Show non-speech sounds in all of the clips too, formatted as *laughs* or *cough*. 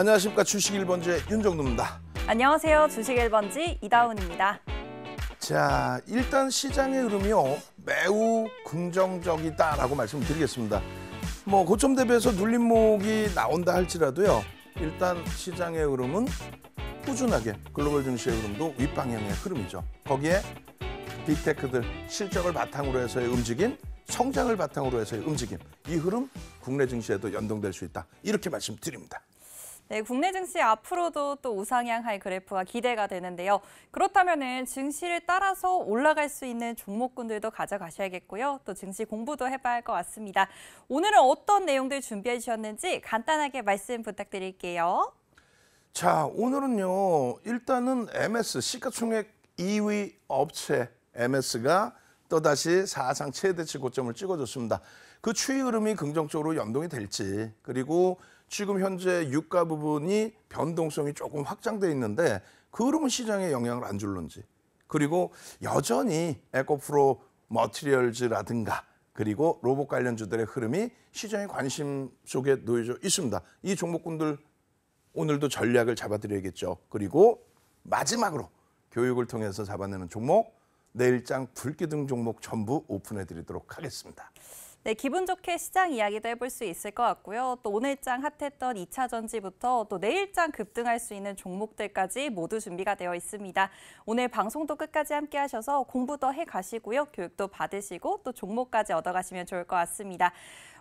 안녕하십니까 주식 1번지의 윤정두입니다. 안녕하세요 주식 1번지 이다운입니다. 자 일단 시장의 흐름이 매우 긍정적이다라고 말씀드리겠습니다. 뭐 고점 대비해서 눌림목이 나온다 할지라도요 일단 시장의 흐름은 꾸준하게 글로벌 증시의 흐름도 윗방향의 흐름이죠. 거기에 빅테크들 실적을 바탕으로 해서의 움직임, 성장을 바탕으로 해서의 움직임, 이 흐름 국내 증시에도 연동될 수 있다. 이렇게 말씀드립니다. 네, 국내 증시 앞으로도 또우상향 하이 그래프가 기대가 되는데요. 그렇다면 증시를 따라서 올라갈 수 있는 종목군들도 가져가셔야겠고요. 또 증시 공부도 해봐야 할 것 같습니다. 오늘은 어떤 내용들 준비해 주셨는지 간단하게 말씀 부탁드릴게요. 자, 오늘은요. 일단은 MS, 시가총액 2위 업체 MS가 또다시 사상 최대치 고점을 찍어줬습니다. 그 추이 흐름이 긍정적으로 연동이 될지 그리고 지금 현재 유가 부분이 변동성이 조금 확장돼 있는데 그 흐름은 시장에 영향을 안 줄는지 그리고 여전히 에코프로 머티리얼즈라든가 그리고 로봇 관련주들의 흐름이 시장의 관심 속에 놓여져 있습니다. 이 종목군들 오늘도 전략을 잡아드려야겠죠. 그리고 마지막으로 교육을 통해서 잡아내는 종목 내일장 불기둥 종목 전부 오픈해드리도록 하겠습니다. 네, 기분 좋게 시장 이야기도 해볼 수 있을 것 같고요. 또 오늘장 핫했던 2차 전지부터 또 내일장 급등할 수 있는 종목들까지 모두 준비가 되어 있습니다. 오늘 방송도 끝까지 함께 하셔서 공부도 해 가시고요. 교육도 받으시고 또 종목까지 얻어가시면 좋을 것 같습니다.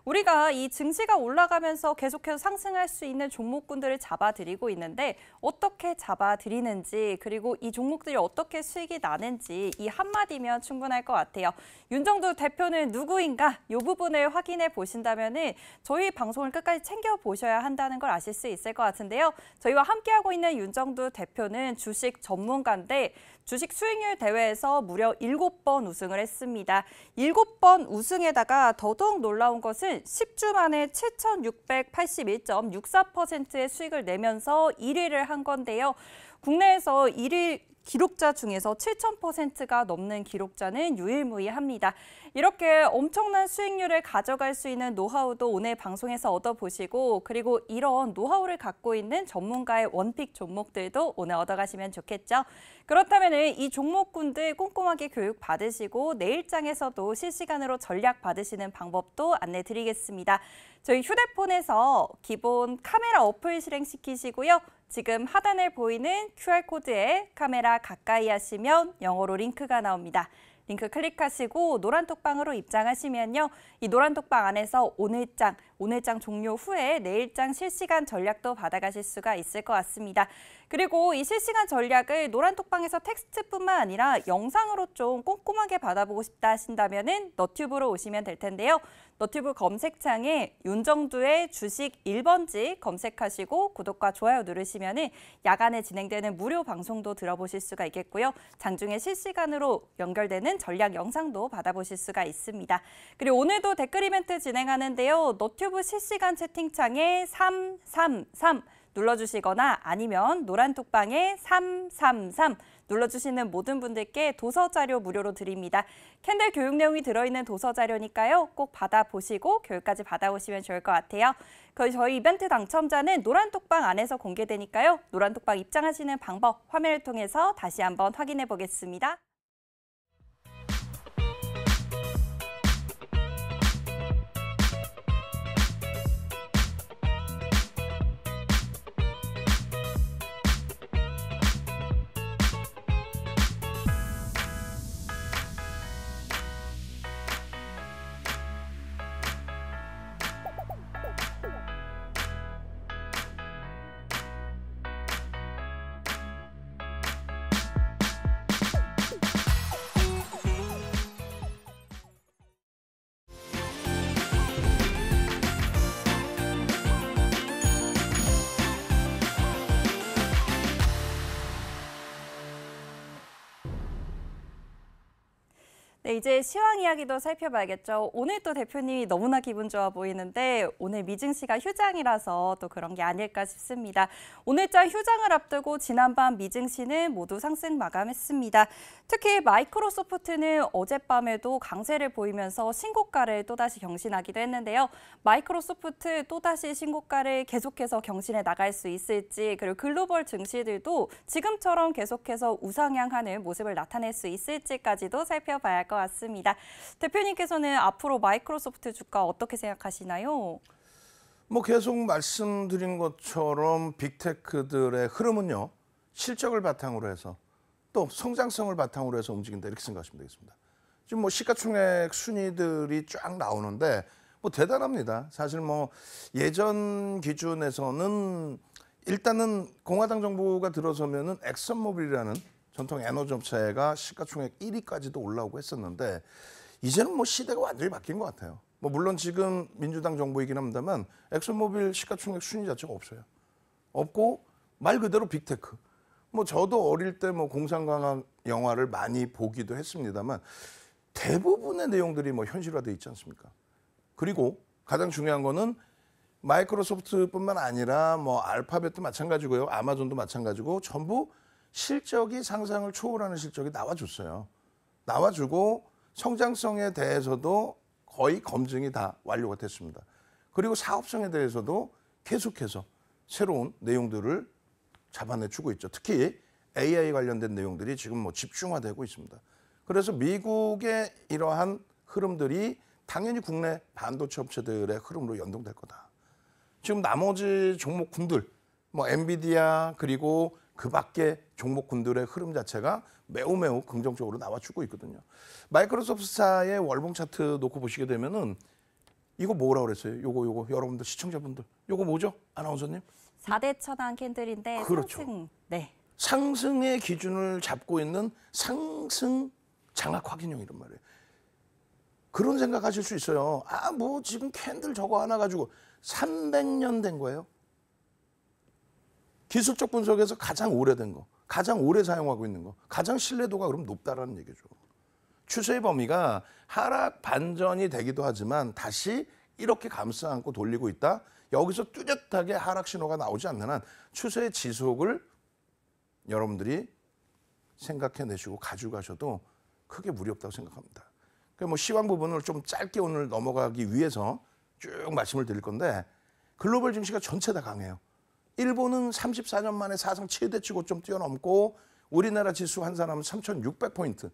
우리가 이 증시가 올라가면서 계속해서 상승할 수 있는 종목군들을 잡아드리고 있는데 어떻게 잡아드리는지 그리고 이 종목들이 어떻게 수익이 나는지 이 한마디면 충분할 것 같아요. 윤정두 대표는 누구인가 이 부분을 확인해 보신다면 은 저희 방송을 끝까지 챙겨보셔야 한다는 걸 아실 수 있을 것 같은데요. 저희와 함께하고 있는 윤정두 대표는 주식 전문가인데 주식 수익률 대회에서 무려 7번 우승을 했습니다. 7번 우승에다가 더더욱 놀라운 것은 10주 만에 7,681.64%의 수익을 내면서 1위를 한 건데요. 국내에서 1위 기록자 중에서 7,000%가 넘는 기록자는 유일무이합니다. 이렇게 엄청난 수익률을 가져갈 수 있는 노하우도 오늘 방송에서 얻어보시고 그리고 이런 노하우를 갖고 있는 전문가의 원픽 종목들도 오늘 얻어가시면 좋겠죠. 그렇다면 이 종목군들 꼼꼼하게 교육 받으시고 내일장에서도 실시간으로 전략 받으시는 방법도 안내드리겠습니다. 저희 휴대폰에서 기본 카메라 어플 실행시키시고요. 지금 하단에 보이는 QR코드에 카메라 가까이 하시면 영어로 링크가 나옵니다. 링크 클릭하시고 노란 톡방으로 입장하시면요. 이 노란 톡방 안에서 오늘장 오늘장 종료 후에 내일장 실시간 전략도 받아가실 수가 있을 것 같습니다. 그리고 이 실시간 전략을 노란톡방에서 텍스트뿐만 아니라 영상으로 좀 꼼꼼하게 받아보고 싶다 하신다면 너튜브로 오시면 될 텐데요. 너튜브 검색창에 윤정두의 주식 1번지 검색하시고 구독과 좋아요 누르시면 야간에 진행되는 무료 방송도 들어보실 수가 있겠고요. 장중에 실시간으로 연결되는 전략 영상도 받아보실 수가 있습니다. 그리고 오늘도 댓글 이벤트 진행하는데요. 너튜브 유튜브 실시간 채팅창에 333 눌러주시거나 아니면 노란 톡방에 333 눌러주시는 모든 분들께 도서 자료 무료로 드립니다. 캔들 교육 내용이 들어있는 도서 자료니까요. 꼭 받아보시고 교육까지 받아오시면 좋을 것 같아요. 거의 그 저희 이벤트 당첨자는 노란 톡방 안에서 공개되니까요. 노란 톡방 입장하시는 방법 화면을 통해서 다시 한번 확인해 보겠습니다. 네, 이제 시황 이야기도 살펴봐야겠죠. 오늘 또 대표님이 너무나 기분 좋아 보이는데 오늘 미증 씨가 휴장이라서 또 그런 게 아닐까 싶습니다. 오늘자 휴장을 앞두고 지난밤 미증 씨는 모두 상승 마감했습니다. 특히 마이크로소프트는 어젯밤에도 강세를 보이면서 신고가를 또다시 경신하기도 했는데요. 마이크로소프트 또다시 신고가를 계속해서 경신해 나갈 수 있을지 그리고 글로벌 증시들도 지금처럼 계속해서 우상향하는 모습을 나타낼 수 있을지까지도 살펴봐야 할 것. 찾왔습니다 대표님께서는 앞으로 마이크로소프트 주가 어떻게 생각하시나요? 뭐 계속 말씀드린 것처럼 빅테크들의 흐름은요. 실적을 바탕으로 해서 또 성장성을 바탕으로 해서 움직인다 이렇게 생각하시면 되겠습니다. 지금 뭐 시가총액 순위들이 쫙 나오는데 뭐 대단합니다. 사실 뭐 예전 기준에서는 일단은 공화당 정부가 들어서면은 엑선모빌이라는 전통 에너지업체가 시가총액 1위까지도 올라오고 했었는데 이제는 뭐 시대가 완전히 바뀐 것 같아요. 뭐 물론 지금 민주당 정부이긴 합니다만 엑소모빌 시가총액 순위 자체가 없어요. 없고 말 그대로 빅테크. 뭐 저도 어릴 때 뭐 공상과학 영화를 많이 보기도 했습니다만 대부분의 내용들이 뭐 현실화돼 있지 않습니까? 그리고 가장 중요한 거는 마이크로소프트뿐만 아니라 뭐 알파벳도 마찬가지고요. 아마존도 마찬가지고 전부 실적이 상상을 초월하는 실적이 나와줬어요. 나와주고 성장성에 대해서도 거의 검증이 다 완료가 됐습니다. 그리고 사업성에 대해서도 계속해서 새로운 내용들을 잡아내주고 있죠. 특히 AI 관련된 내용들이 지금 뭐 집중화되고 있습니다. 그래서 미국의 이러한 흐름들이 당연히 국내 반도체 업체들의 흐름으로 연동될 거다. 지금 나머지 종목군들, 뭐 엔비디아 그리고 그 밖에 종목군들의 흐름 자체가 매우 매우 긍정적으로 나와주고 있거든요. 마이크로소프트사의 월봉 차트 놓고 보시게 되면은 이거 뭐라 그랬어요? 요거 요거 여러분들 시청자분들 요거 뭐죠? 아나운서님? 4대 천왕 캔들인데 그렇죠. 상승. 네. 상승의 기준을 잡고 있는 상승 장악 확인형 이런 말이에요. 그런 생각하실 수 있어요. 아, 뭐 지금 캔들 저거 하나 가지고 300년 된 거예요. 기술적 분석에서 가장 오래된 거, 가장 오래 사용하고 있는 거, 가장 신뢰도가 그럼 높다라는 얘기죠. 추세의 범위가 하락 반전이 되기도 하지만 다시 이렇게 감싸안고 돌리고 있다. 여기서 뚜렷하게 하락 신호가 나오지 않는 한 추세의 지속을 여러분들이 생각해내시고 가져가셔도 크게 무리 없다고 생각합니다. 그뭐 시황 부분을 좀 짧게 오늘 넘어가기 위해서 쭉 말씀을 드릴 건데 글로벌 증시가 전체 다 강해요. 일본은 34년 만에 사상 최대치 고점 뛰어넘고 우리나라 지수 한 사람은 3,600포인트.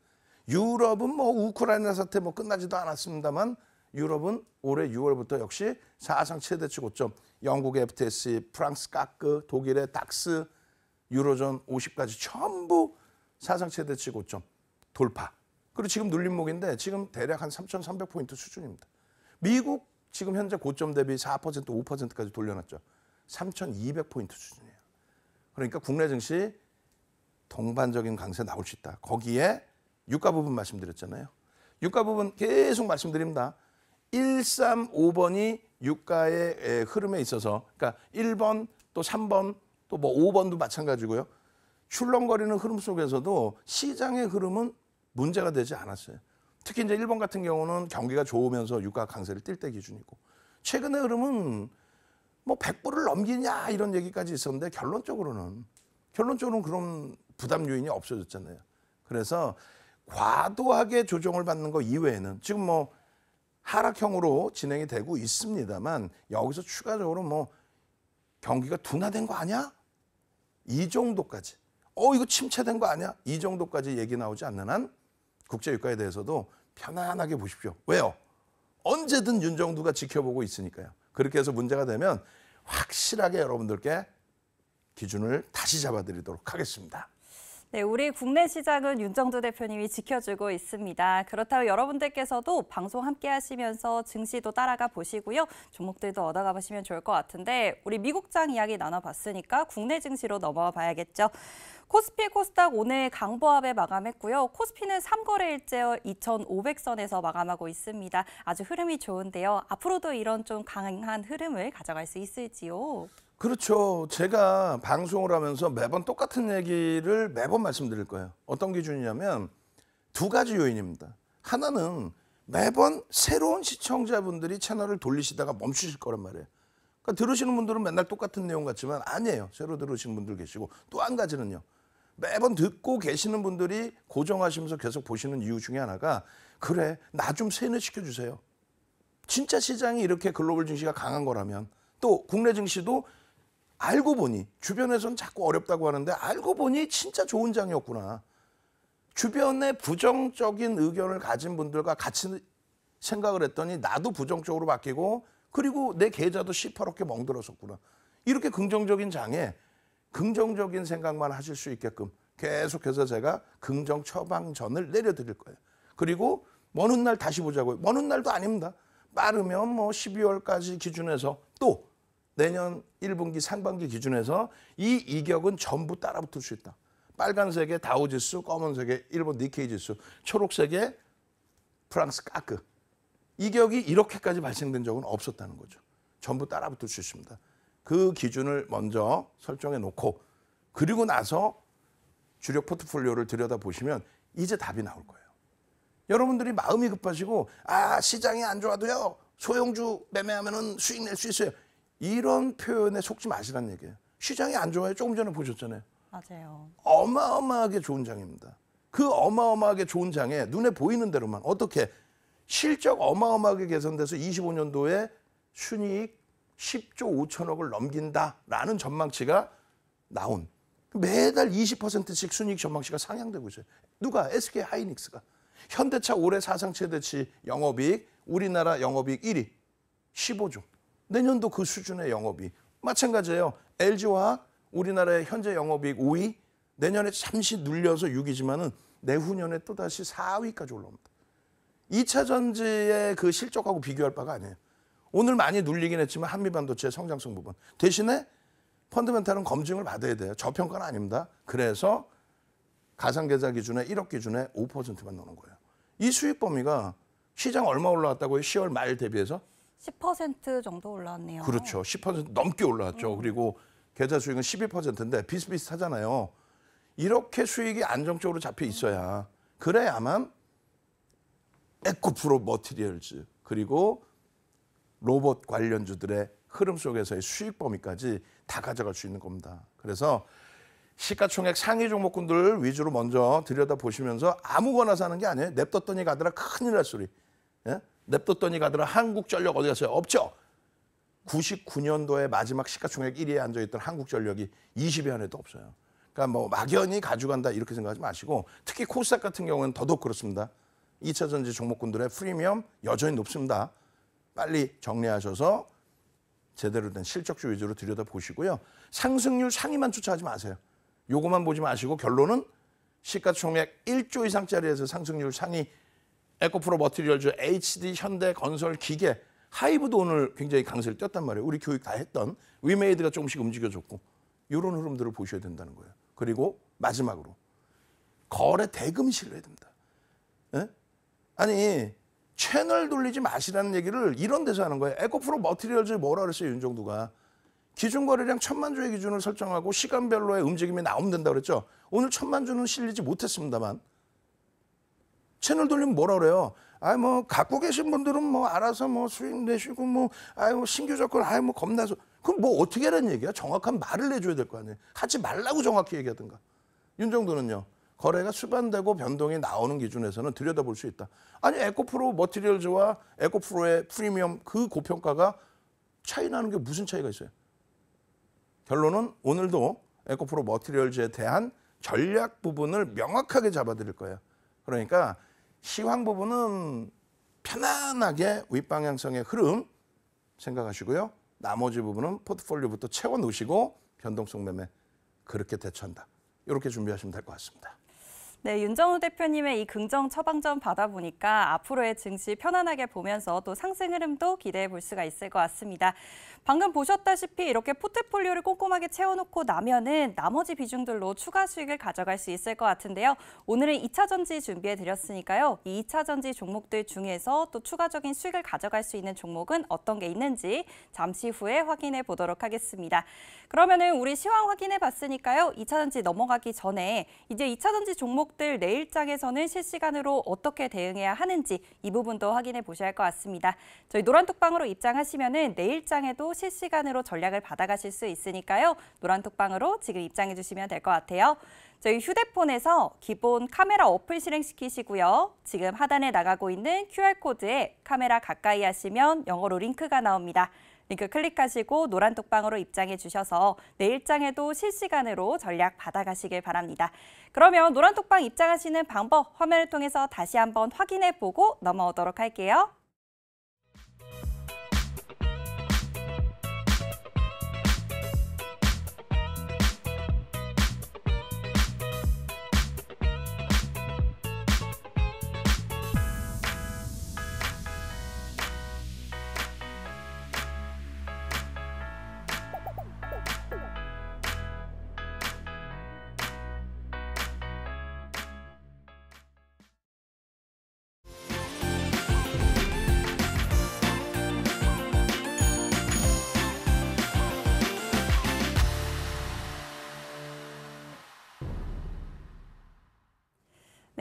유럽은 뭐 우크라이나 사태 뭐 끝나지도 않았습니다만 유럽은 올해 6월부터 역시 사상 최대치 고점. 영국의 FTSE, 프랑스 까크, 독일의 닥스, 유로존 50까지 전부 사상 최대치 고점 돌파. 그리고 지금 눌림목인데 지금 대략 한 3,300포인트 수준입니다. 미국 지금 현재 고점 대비 4% 5%까지 돌려놨죠. 3,200포인트 수준이에요. 그러니까 국내 증시 동반적인 강세 나올 수 있다. 거기에 유가 부분 말씀드렸잖아요. 유가 부분 계속 말씀드립니다. 135번이 유가의 흐름에 있어서 그러니까 1번 또 3번 또뭐 5번도 마찬가지고요. 출렁거리는 흐름 속에서도 시장의 흐름은 문제가 되지 않았어요. 특히 이제 일본 같은 경우는 경기가 좋으면서 유가 강세를 띨 때 기준이고 최근의 흐름은 뭐 100불을 넘기냐 이런 얘기까지 있었는데 결론적으로는 결론적으로는 그런 부담 요인이 없어졌잖아요. 그래서 과도하게 조정을 받는 거 이외에는 지금 뭐 하락형으로 진행이 되고 있습니다만 여기서 추가적으로 뭐 경기가 둔화된 거 아니야? 이 정도까지. 어, 이거 침체된 거 아니야? 이 정도까지 얘기 나오지 않는 한 국제 유가에 대해서도 편안하게 보십시오. 왜요? 언제든 윤정두가 지켜보고 있으니까요. 그렇게 해서 문제가 되면 확실하게 여러분들께 기준을 다시 잡아드리도록 하겠습니다. 네, 우리 국내 시장은 윤정두 대표님이 지켜주고 있습니다. 그렇다면 여러분들께서도 방송 함께 하시면서 증시도 따라가 보시고요. 종목들도 얻어가 보시면 좋을 것 같은데 우리 미국장 이야기 나눠봤으니까 국내 증시로 넘어와 봐야겠죠. 코스피 코스닥 오늘 강보합에 마감했고요. 코스피는 3거래일째 2,500선에서 마감하고 있습니다. 아주 흐름이 좋은데요. 앞으로도 이런 좀 강한 흐름을 가져갈 수 있을지요. 그렇죠. 제가 방송을 하면서 매번 똑같은 얘기를 매번 말씀드릴 거예요. 어떤 기준이냐면 두 가지 요인입니다. 하나는 매번 새로운 시청자분들이 채널을 돌리시다가 멈추실 거란 말이에요. 그러니까 들으시는 분들은 맨날 똑같은 내용 같지만 아니에요. 새로 들으신 분들 계시고 또 한 가지는요. 매번 듣고 계시는 분들이 고정하시면서 계속 보시는 이유 중에 하나가 그래 나 좀 세뇌시켜 주세요. 진짜 시장이 이렇게 글로벌 증시가 강한 거라면 또 국내 증시도 알고 보니 주변에선 자꾸 어렵다고 하는데 알고 보니 진짜 좋은 장이었구나. 주변에 부정적인 의견을 가진 분들과 같이 생각을 했더니 나도 부정적으로 바뀌고 그리고 내 계좌도 시퍼렇게 멍들었었구나. 이렇게 긍정적인 장에 긍정적인 생각만 하실 수 있게끔 계속해서 제가 긍정 처방전을 내려드릴 거예요. 그리고 먼 훗날 다시 보자고요. 먼 훗날도 아닙니다. 빠르면 뭐 12월까지 기준해서 또 내년 1분기 상반기 기준해서 이 이격은 전부 따라붙을 수 있다. 빨간색의 다우지수, 검은색의 일본 니케이지수, 초록색의 프랑스 까크. 이격이 이렇게까지 발생된 적은 없었다는 거죠. 전부 따라붙을 수 있습니다. 그 기준을 먼저 설정해 놓고 그리고 나서 주력 포트폴리오를 들여다보시면 이제 답이 나올 거예요. 여러분들이 마음이 급하시고 아 시장이 안 좋아도요 소형주 매매하면 수익 낼 수 있어요 이런 표현에 속지 마시라는 얘기예요 시장이 안 좋아요 조금 전에 보셨잖아요 맞아요 어마어마하게 좋은 장입니다 그 어마어마하게 좋은 장에 눈에 보이는 대로만 어떻게 실적 어마어마하게 개선돼서 25년도에 순이익 10조 5천억을 넘긴다라는 전망치가 나온 매달 20%씩 순이익 전망치가 상향되고 있어요. 누가? SK 하이닉스가. 현대차 올해 사상 최대치 영업이익, 우리나라 영업이익 1위 15조. 내년도 그 수준의 영업이 마찬가지예요. l g 화 우리나라의 현재 영업이익 5위, 내년에 잠시 눌려서 6위지만은 내후년에 또다시 4위까지 올라옵니다. 2차 전지의 그 실적하고 비교할 바가 아니에요. 오늘 많이 눌리긴 했지만 한미 반도체 성장성 부분. 대신에 펀드멘탈은 검증을 받아야 돼요. 저평가는 아닙니다. 그래서 가상계좌 기준에 1억 기준에 5%만 넣는 거예요. 이 수익 범위가 시장 얼마 올라왔다고요? 10월 말 대비해서? 10% 정도 올라왔네요. 그렇죠. 10% 넘게 올라왔죠. 음. 그리고 계좌 수익은 12%인데 비슷비슷하잖아요. 이렇게 수익이 안정적으로 잡혀 있어야 그래야만 에코프로 머티리얼즈 그리고 로봇 관련주들의 흐름 속에서의 수익 범위까지 다 가져갈 수 있는 겁니다. 그래서 시가총액 상위 종목군들 위주로 먼저 들여다보시면서 아무거나 사는 게 아니에요. 냅뒀더니 가더라 큰일 날 소리. 예? 냅뒀더니 가더라 한국전력 어디 갔어요? 없죠. 99년도에 마지막 시가총액 1위에 앉아있던 한국전력이 20위 안에도 없어요. 그러니까 뭐 막연히 가져간다 이렇게 생각하지 마시고 특히 코스닥 같은 경우는 더더욱 그렇습니다. 2차 전지 종목군들의 프리미엄 여전히 높습니다. 빨리 정리하셔서 제대로 된 실적주 위주로 들여다보시고요. 상승률 상위만 쫓아가지 마세요. 요거만 보지 마시고 결론은 시가총액 1조 이상짜리에서 상승률 상위 에코프로 머티리얼즈 HD 현대 건설 기계 하이브도 오늘 굉장히 강세를 띄었단 말이에요. 우리 교육 다 했던 위메이드가 조금씩 움직여줬고 이런 흐름들을 보셔야 된다는 거예요. 그리고 마지막으로 거래 대금 실해 됩니다. 예? 아니 채널 돌리지 마시라는 얘기를 이런 데서 하는 거예요. 에코프로 머티리얼즈 뭐라 그랬어요, 윤종두가. 기준거래량 천만 주의 기준을 설정하고 시간별로의 움직임이 나오면 된다 그랬죠. 오늘 천만 주는 실리지 못했습니다만. 채널 돌리면 뭐라 그래요? 아이 뭐 갖고 계신 분들은 뭐 알아서 뭐 수익 내시고 뭐 아이 뭐 신규 접근 아이 뭐 겁나서 그럼 뭐 어떻게 하라는 얘기야? 정확한 말을 해줘야 될 거 아니에요. 하지 말라고 정확히 얘기하든가. 윤정도는요. 거래가 수반되고 변동이 나오는 기준에서는 들여다볼 수 있다. 아니 에코프로 머티리얼즈와 에코프로의 프리미엄 그 고평가가 차이 나는 게 무슨 차이가 있어요? 결론은 오늘도 에코프로 머티리얼즈에 대한 전략 부분을 명확하게 잡아드릴 거예요. 그러니까 시황 부분은 편안하게 윗방향성의 흐름 생각하시고요. 나머지 부분은 포트폴리오부터 채워 놓으시고 변동성 매매 그렇게 대처한다. 이렇게 준비하시면 될 것 같습니다. 네, 윤정우 대표님의 이 긍정 처방전 받아보니까 앞으로의 증시 편안하게 보면서 또 상승 흐름도 기대해 볼 수가 있을 것 같습니다. 방금 보셨다시피 이렇게 포트폴리오를 꼼꼼하게 채워놓고 나면은 나머지 비중들로 추가 수익을 가져갈 수 있을 것 같은데요. 오늘은 2차 전지 준비해 드렸으니까요. 이 2차 전지 종목들 중에서 또 추가적인 수익을 가져갈 수 있는 종목은 어떤 게 있는지 잠시 후에 확인해 보도록 하겠습니다. 그러면은 우리 시황 확인해 봤으니까요. 2차 전지 넘어가기 전에 이제 2차 전지 종목 종목들 내일장에서는 실시간으로 어떻게 대응해야 하는지 이 부분도 확인해 보셔야 할 것 같습니다. 저희 노란톡방으로 입장하시면 내일장에도 실시간으로 전략을 받아가실 수 있으니까요. 노란톡방으로 지금 입장해 주시면 될 것 같아요. 저희 휴대폰에서 기본 카메라 어플 실행시키시고요. 지금 하단에 나가고 있는 QR코드에 카메라 가까이 하시면 영어로 링크가 나옵니다. 링크 클릭하시고 노란 톡방으로 입장해 주셔서 내 일장에도 실시간으로 전략 받아가시길 바랍니다. 그러면 노란 톡방 입장하시는 방법 화면을 통해서 다시 한번 확인해 보고 넘어오도록 할게요.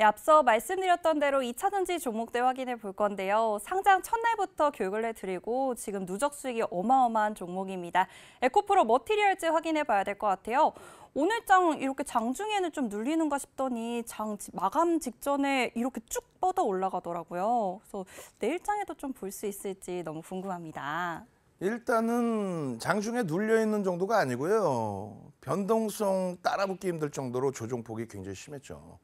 네, 앞서 말씀드렸던 대로 2차 전지 종목들 확인해 볼 건데요. 상장 첫날부터 교육을 해드리고 지금 누적 수익이 어마어마한 종목입니다. 에코프로 머티리얼즈 확인해 봐야 될 것 같아요. 오늘 장 이렇게 장중에는 좀 눌리는가 싶더니 장 마감 직전에 이렇게 쭉 뻗어 올라가더라고요. 그래서 내일 장에도 좀 볼 수 있을지 너무 궁금합니다. 일단은 장중에 눌려 있는 정도가 아니고요. 변동성 따라붙기 힘들 정도로 조종폭이 굉장히 심했죠.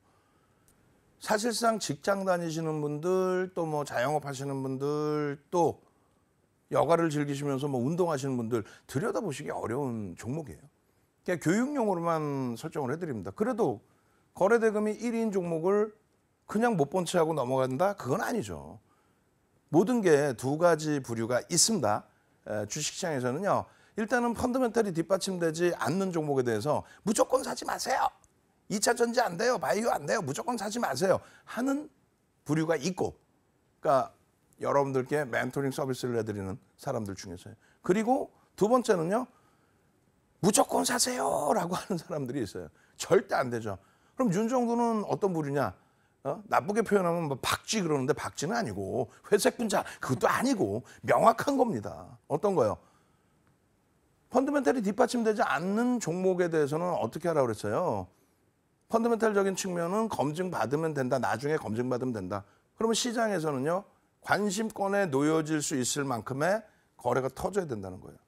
사실상 직장 다니시는 분들 또 뭐 자영업 하시는 분들 또 여가를 즐기시면서 뭐 운동하시는 분들 들여다보시기 어려운 종목이에요. 그냥 교육용으로만 설정을 해드립니다. 그래도 거래대금이 1인 종목을 그냥 못 본 채 하고 넘어간다? 그건 아니죠. 모든 게 두 가지 부류가 있습니다. 주식시장에서는요. 일단은 펀드멘털이 뒷받침되지 않는 종목에 대해서 무조건 사지 마세요. 2차 전지 안 돼요. 바이오 안 돼요. 무조건 사지 마세요. 하는 부류가 있고. 그러니까 여러분들께 멘토링 서비스를 해드리는 사람들 중에서요. 그리고 두 번째는요. 무조건 사세요라고 하는 사람들이 있어요. 절대 안 되죠. 그럼 윤정도는 어떤 부류냐? 어? 나쁘게 표현하면 뭐 박쥐 그러는데 박쥐는 아니고 회색 분자 그것도 아니고 명확한 겁니다. 어떤 거요? 펀드멘털이 뒷받침되지 않는 종목에 대해서는 어떻게 하라고 그랬어요? 펀드멘탈적인 측면은 검증받으면 된다. 나중에 검증받으면 된다. 그러면 시장에서는요. 관심권에 놓여질 수 있을 만큼의 거래가 터져야 된다는 거예요.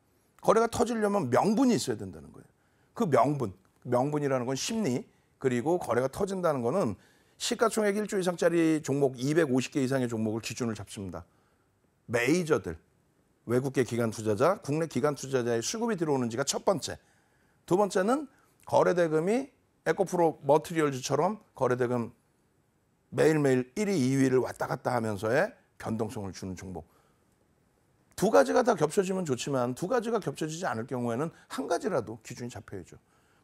거래가 터지려면 명분이 있어야 된다는 거예요. 그 명분, 명분이라는 건 심리, 그리고 거래가 터진다는 거는 시가총액 1조 이상짜리 종목 250개 이상의 종목을 기준을 잡습니다. 메이저들, 외국계 기관 투자자, 국내 기관 투자자의 수급이 들어오는지가 첫 번째. 두 번째는 거래 대금이 에코프로 머트리얼즈처럼 거래대금 매일매일 1위, 2위를 왔다 갔다 하면서의 변동성을 주는 종목. 두 가지가 다 겹쳐지면 좋지만 두 가지가 겹쳐지지 않을 경우에는 한 가지라도 기준이 잡혀야죠.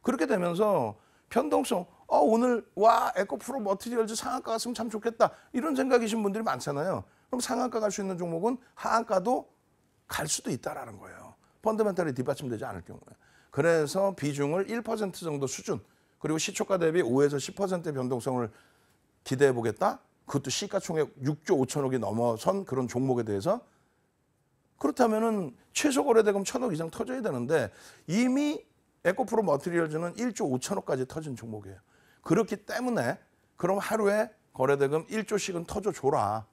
그렇게 되면서 변동성, 어, 오늘 와 에코프로 머티리얼즈 상한가 갔으면 참 좋겠다 이런 생각이신 분들이 많잖아요. 그럼 상한가 갈 수 있는 종목은 하한가도 갈 수도 있다라는 거예요. 펀드멘탈이 뒷받침되지 않을 경우에. 그래서 비중을 1% 정도 수준 그리고 시초가 대비 5에서 10%의 변동성을 기대해 보겠다. 그것도 시가총액 6조 5천억이 넘어선 그런 종목에 대해서 그렇다면은 최소 거래대금 1천억 이상 터져야 되는데 이미 에코프로 머티리얼즈는 1조 5천억까지 터진 종목이에요. 그렇기 때문에 그럼 하루에 거래대금 1조씩은 터져줘라.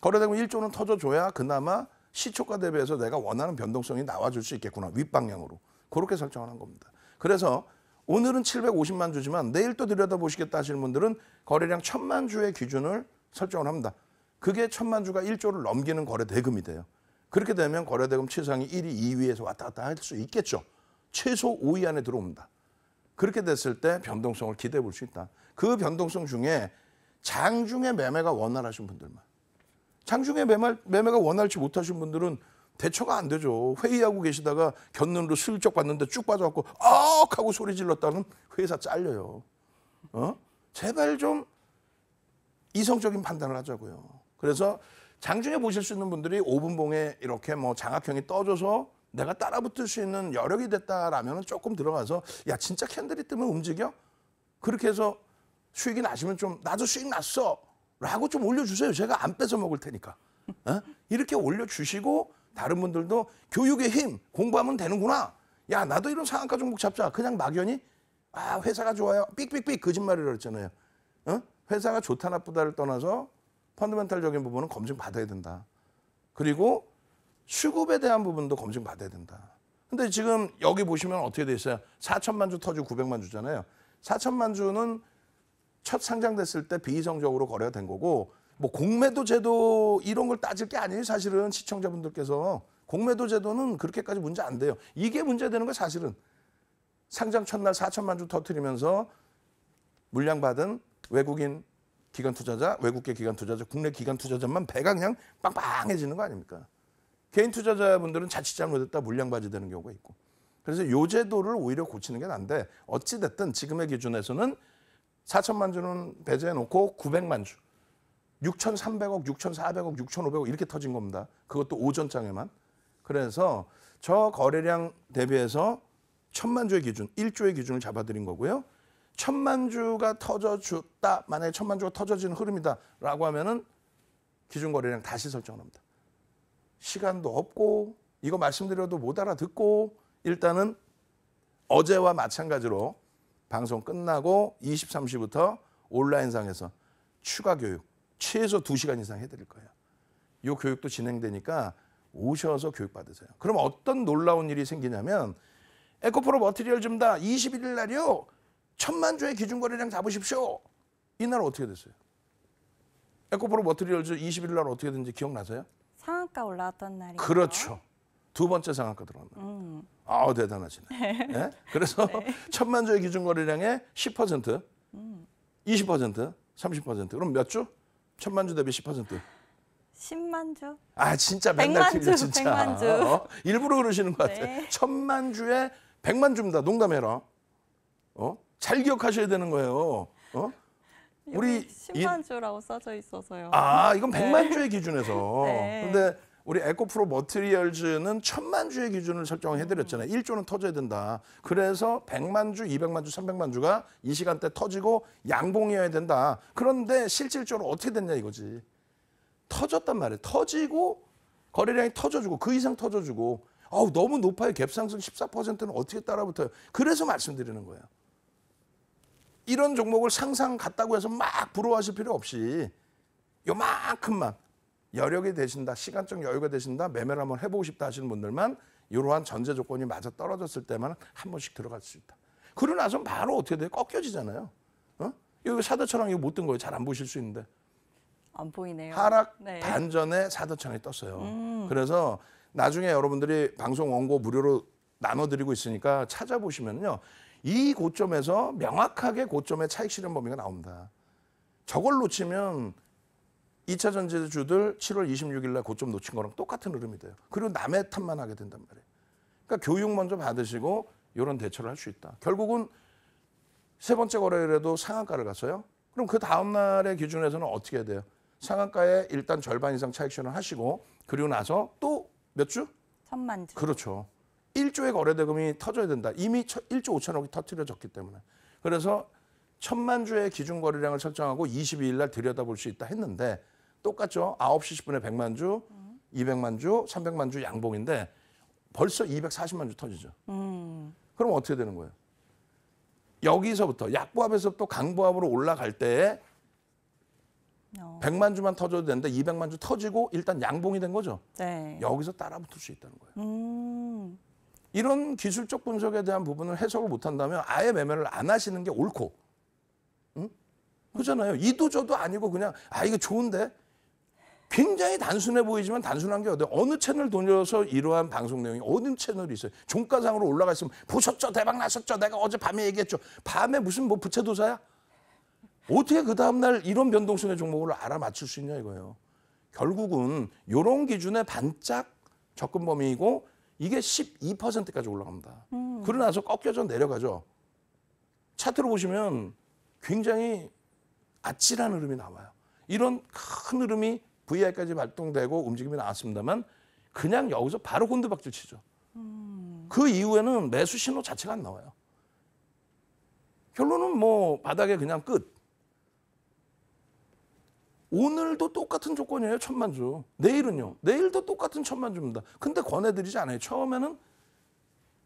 거래대금 1조는 터져줘야 그나마 시초가 대비해서 내가 원하는 변동성이 나와줄 수 있겠구나. 윗방향으로. 그렇게 설정하는 겁니다. 그래서 오늘은 750만 주지만 내일 또 들여다보시겠다 하시는 분들은 거래량 1000만 주의 기준을 설정을 합니다. 그게 1000만 주가 1조를 넘기는 거래 대금이 돼요. 그렇게 되면 거래 대금 최상위 1위, 2위에서 왔다 갔다 할 수 있겠죠. 최소 5위 안에 들어옵니다. 그렇게 됐을 때 변동성을 기대해 볼 수 있다. 그 변동성 중에 장중에 매매가 원활하신 분들만 장중에 매매, 매매가 원활치 못하신 분들은 대처가 안 되죠. 회의하고 계시다가 견눈으로 슬쩍 봤는데 쭉 빠져갖고 아악 하고 소리 질렀다는 회사 잘려요. 어? 제발 좀 이성적인 판단을 하자고요. 그래서 장중에 보실 수 있는 분들이 5분봉에 이렇게 뭐 장학형이 떠져서 내가 따라붙을 수 있는 여력이 됐다라면 조금 들어가서 야 진짜 캔들이 뜨면 움직여? 그렇게 해서 수익이 나시면 좀 나도 수익 났어 라고 좀 올려주세요. 제가 안 뺏어 먹을 테니까. 어? 이렇게 올려주시고 다른 분들도 교육의 힘, 공부하면 되는구나. 야, 나도 이런 상한가 종목 잡자. 그냥 막연히 아, 회사가 좋아요. 삑삑삑 거짓말을 했잖아요. 어? 회사가 좋다 나쁘다를 떠나서 펀드멘탈적인 부분은 검증 받아야 된다. 그리고 수급에 대한 부분도 검증 받아야 된다. 근데 지금 여기 보시면 어떻게 돼 있어요? 4천만 주 터주 900만 주잖아요. 4천만 주는 첫 상장됐을 때 비이성적으로 거래가 된 거고 뭐 공매도 제도 이런 걸 따질 게 아니에요. 사실은 시청자분들께서 공매도 제도는 그렇게까지 문제 안 돼요. 이게 문제되는 거 사실은 상장 첫날 4천만 주 터트리면서 물량 받은 외국인 기관 투자자, 외국계 기관 투자자, 국내 기관 투자자만 배가 그냥 빵빵해지는 거 아닙니까? 개인 투자자분들은 자칫 잘못했다 물량 바지되는 경우가 있고. 그래서 요 제도를 오히려 고치는 게 난데 어찌 됐든 지금의 기준에서는 4천만 주는 배제해 놓고 900만 주. 6,300억, 6,400억, 6,500억 이렇게 터진 겁니다. 그것도 오전장에만. 그래서 저 거래량 대비해서 천만 주의 기준, 1조의 기준을 잡아드린 거고요. 천만 주가 터져줬다. 만약에 천만 주가 터져지는 흐름이다라고 하면은 기준 거래량 다시 설정합니다. 시간도 없고 이거 말씀드려도 못 알아듣고 일단은 어제와 마찬가지로 방송 끝나고 2 30부터 온라인상에서 추가 교육 최소 2시간 이상 해드릴 거예요. 이 교육도 진행되니까 오셔서 교육받으세요. 그럼 어떤 놀라운 일이 생기냐면 에코프로 머티리얼 줍니다. 21일 날이요. 천만 주의 기준거래량 잡으십시오. 이날 어떻게 됐어요? 에코프로 머티리얼 즈 21일 날 어떻게 됐는지 기억나세요? 상한가 올라왔던 날이요. 그렇죠. 두 번째 상한가 들어간 날. 음. 아우 대단하시네. *laughs* 네? 예? 그래서 네. 천만 주의 기준거래량의 10%, 음. 20%, 30% 그럼 몇 주? 천만 주 대비 10%. 10만 주? 아 진짜 맨날 틀려 진짜. 100만 주. 어, 어? 일부러 그러시는 것 같아. 네. 천만 주에 100만 주니다 농담해라. 어? 잘 기억하셔야 되는 거예요. 어? 우리 10만 주라고 써져 있어서요. 아 이건 100만 주의 기준에서. 네. 근데 우리 에코프로 머트리얼즈는 천만 주의 기준을 설정해 드렸잖아요. 1조는 음. 터져야 된다. 그래서 100만 주, 200만 주, 300만 주가 이 시간대 터지고 양봉이어야 된다. 그런데 실질적으로 어떻게 됐냐 이거지. 터졌단 말이에요. 터지고 거래량이 터져주고 그 이상 터져주고 아우 너무 높아요. 갭 상승 14%는 어떻게 따라붙어요. 그래서 말씀드리는 거예요. 이런 종목을 상상 같다고 해서 막 부러워하실 필요 없이 요만큼만 여력이 되신다, 시간적 여유가 되신다, 매매를 한번 해보고 싶다 하시는 분들만 이러한 전제 조건이 맞아 떨어졌을 때만 한 번씩 들어갈 수 있다. 그러고 나서 바로 어떻게 돼요? 꺾여지잖아요. 어? 이거 사도처럼 이거 못뜬 거예요. 잘 안 보실 수 있는데. 안 보이네요. 하락 네. 반전에 사도천이 떴어요. 음. 그래서 나중에 여러분들이 방송 원고 무료로 나눠드리고 있으니까 찾아보시면요. 이 고점에서 명확하게 고점의 차익 실현 범위가 나옵니다. 저걸 놓치면 2차 전제주들 7월 26일 날 고점 놓친 거랑 똑같은 흐름이 돼요. 그리고 남의 탓만 하게 된단 말이에요. 그러니까 교육 먼저 받으시고 이런 대처를 할 수 있다. 결국은 세 번째 거래일에도 상한가를 갔어요. 그럼 그 다음 날의 기준에서는 어떻게 해야 돼요? 상한가에 일단 절반 이상 차익실현을 하시고 그리고 나서 또 몇 주? 천만 주. 그렇죠. 1조의 거래 대금이 터져야 된다. 이미 1조 5천억이 터트려졌기 때문에. 그래서 천만 주의 기준 거래량을 설정하고 22일 날 들여다볼 수 있다 했는데 똑같죠. 9시 10분에 100만 주, 200만 주, 300만 주 양봉인데 벌써 240만 주 터지죠. 음. 그럼 어떻게 되는 거예요? 여기서부터 약보합에서 또 강보합으로 올라갈 때에 100만 어. 주만 터져도 되는데 200만 주 터지고 일단 양봉이 된 거죠. 네. 여기서 따라붙을 수 있다는 거예요. 음. 이런 기술적 분석에 대한 부분을 해석을 못한다면 아예 매매를 안 하시는 게 옳고. 응? 그잖아요. 이도 저도 아니고 그냥 아 이거 좋은데 굉장히 단순해 보이지만 단순한 게 어디 어느 채널 돌려서 이러한 방송 내용이 어느 채널이 있어요. 종가상으로 올라가 있으면 보셨죠? 대박 났었죠? 내가 어제 밤에 얘기했죠. 밤에 무슨 뭐 부채도사야? 어떻게 그 다음날 이런 변동성의 종목을 알아맞힐 수 있냐 이거예요. 결국은 이런 기준에 반짝 접근 범위이고 이게 12%까지 올라갑니다. 음. 그러나서 꺾여져 내려가죠. 차트를 보시면 굉장히 아찔한 흐름이 나와요. 이런 큰 흐름이 VI까지 발동되고 움직임이 나왔습니다만 그냥 여기서 바로 곤두박질 치죠. 음. 그 이후에는 매수 신호 자체가 안 나와요. 결론은 뭐 바닥에 그냥 끝. 오늘도 똑같은 조건이에요. 천만 주. 내일은요. 내일도 똑같은 천만 주입니다. 근데 권해드리지 않아요. 처음에는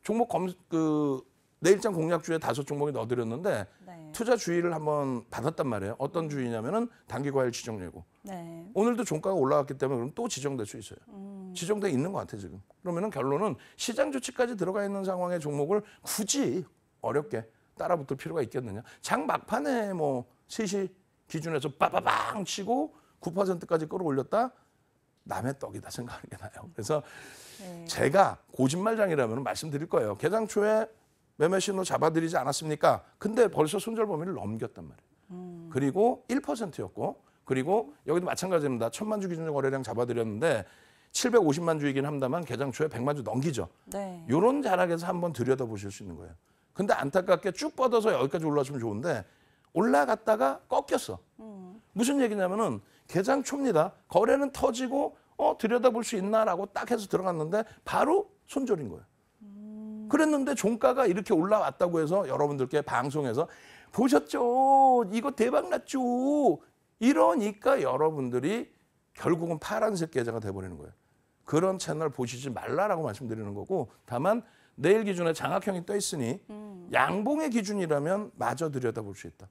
종목 검, 그, 내일장 공략주에 다섯 종목이 넣어드렸는데 네. 투자 주의를 한번 받았단 말이에요. 어떤 음. 주의냐면은 단기 과일 지정 예고. 네. 오늘도 종가가 올라왔기 때문에 그럼 또 지정될 수 있어요. 음. 지정돼 있는 것 같아 지금. 그러면은 결론은 시장 조치까지 들어가 있는 상황의 종목을 굳이 어렵게 따라붙을 필요가 있겠느냐. 장 막판에 뭐 3시 기준에서 빠바방 치고 9%까지 끌어올렸다. 남의 떡이다 생각하는 게 나요. 그래서 네. 제가 고집말장이라면 말씀드릴 거예요. 개장 초에 매매 신호 잡아들이지 않았습니까? 근데 벌써 손절 범위를 넘겼단 말이에요. 음. 그리고 1%였고 그리고 여기도 마찬가지입니다. 천만 주 기준의 거래량 잡아들였는데 750만 주이긴 합니다만 개장 초에 100만 주 넘기죠. 네. 요런 자락에서 한번 들여다보실 수 있는 거예요. 근데 안타깝게 쭉 뻗어서 여기까지 올라왔으면 좋은데 올라갔다가 꺾였어. 음. 무슨 얘기냐면은 개장 초입니다. 거래는 터지고 어 들여다볼 수 있나라고 딱 해서 들어갔는데 바로 손절인 거예요. 그랬는데 종가가 이렇게 올라왔다고 해서 여러분들께 방송에서 보셨죠? 이거 대박 났죠? 이러니까 여러분들이 결국은 파란색 계좌가 돼버리는 거예요. 그런 채널 보시지 말라라고 말씀드리는 거고 다만 내일 기준에 장학형이 떠 있으니 음. 양봉의 기준이라면 마저 들여다볼 수 있다.